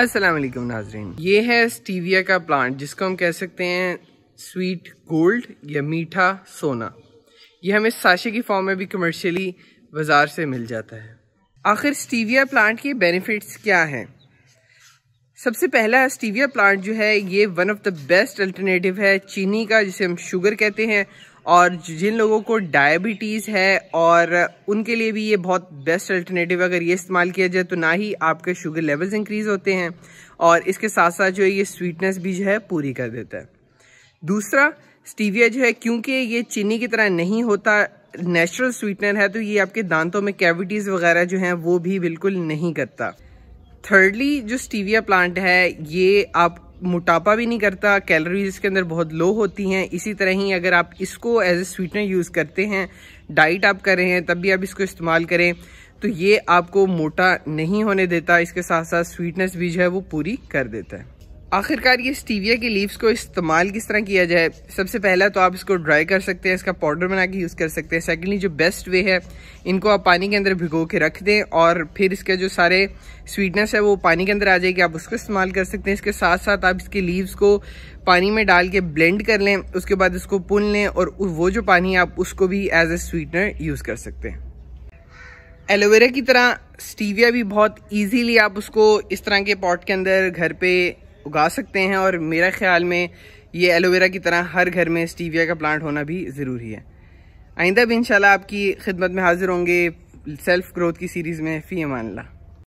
अस्सलाम नाजरीन ये है स्टीविया का प्लांट जिसको हम कह सकते हैं स्वीट गोल्ड या मीठा सोना ये हमें साशे की फॉर्म में भी कमर्शियली बाज़ार से मिल जाता है आखिर स्टीविया प्लांट के बेनिफिट्स क्या हैं सबसे पहला स्टीविया प्लांट जो है ये one of the best alternative है चीनी का जिसे हम शुगर कहते हैं और जिन लोगों को डायबिटीज़ है और उनके लिए भी ये बहुत बेस्ट अल्टरनेटिव अगर ये इस्तेमाल किया जाए तो ना ही आपके शुगर लेवल्स इंक्रीज़ होते हैं और इसके साथ साथ जो है ये स्वीटनेस भी जो है पूरी कर देता है दूसरा स्टीविया जो है क्योंकि ये चीनी की तरह नहीं होता नेचुरल स्वीटनर है तो ये आपके दांतों में कैविटीज़ वगैरह जो हैं वो भी बिल्कुल नहीं करता थर्डली जो स्टीविया प्लांट है ये आप मोटापा भी नहीं करता कैलोरीज इसके अंदर बहुत लो होती हैं इसी तरह ही अगर आप इसको एज ए स्वीटनर यूज़ करते हैं डाइट आप कर रहे हैं तब भी आप इसको इस्तेमाल करें तो ये आपको मोटा नहीं होने देता इसके साथ साथ स्वीटनेस भी जो है वो पूरी कर देता है आखिरकार ये स्टीविया के लीव्स को इस्तेमाल किस तरह किया जाए सबसे पहला तो आप इसको ड्राई कर सकते हैं इसका पाउडर बना के यूज़ कर सकते हैं सेकेंडली जो बेस्ट वे है इनको आप पानी के अंदर भिगो के रख दें और फिर इसके जो सारे स्वीटनेस है वो पानी के अंदर आ जाएगी आप उसको इस्तेमाल कर सकते हैं इसके साथ साथ आप इसके लीव्स को पानी में डाल के ब्लेंड कर लें उसके बाद इसको पुन लें और वो जो पानी आप उसको भी एज ए स्वीटनर यूज़ कर सकते हैं एलोवेरा की तरह स्टीविया भी बहुत इजीली आप उसको इस तरह के पॉट के अंदर घर पे उगा सकते हैं और मेरा ख्याल में ये एलोवेरा की तरह हर घर में स्टीविया का प्लांट होना भी ज़रूरी है आइंदा भी इंशाल्लाह आपकी खिदमत में हाजिर होंगे सेल्फ ग्रोथ की सीरीज़ में फ़ी अमान ला